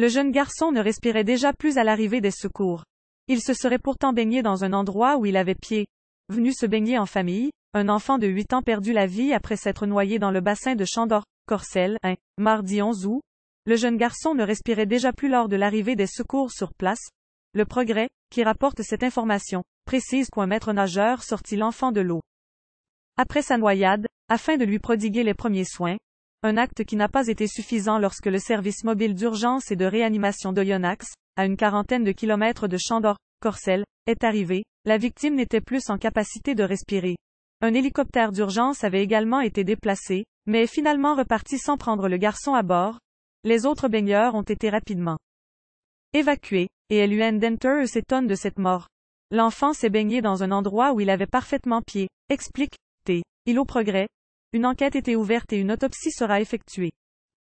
Le jeune garçon ne respirait déjà plus à l'arrivée des secours. Il se serait pourtant baigné dans un endroit où il avait pied. Venu se baigner en famille, un enfant de 8 ans perdu la vie après s'être noyé dans le bassin de Chandor, Corcel, un mardi 11 août. Le jeune garçon ne respirait déjà plus lors de l'arrivée des secours sur place. Le progrès, qui rapporte cette information, précise qu'un maître nageur sortit l'enfant de l'eau. Après sa noyade, afin de lui prodiguer les premiers soins, un acte qui n'a pas été suffisant lorsque le service mobile d'urgence et de réanimation de Yonax, à une quarantaine de kilomètres de Chandor, Corcel, est arrivé, la victime n'était plus en capacité de respirer. Un hélicoptère d'urgence avait également été déplacé, mais est finalement reparti sans prendre le garçon à bord. Les autres baigneurs ont été rapidement évacués, et L.U.N. Denter s'étonne de cette mort. L'enfant s'est baigné dans un endroit où il avait parfaitement pied, explique T. Il au progrès, une enquête était ouverte et une autopsie sera effectuée.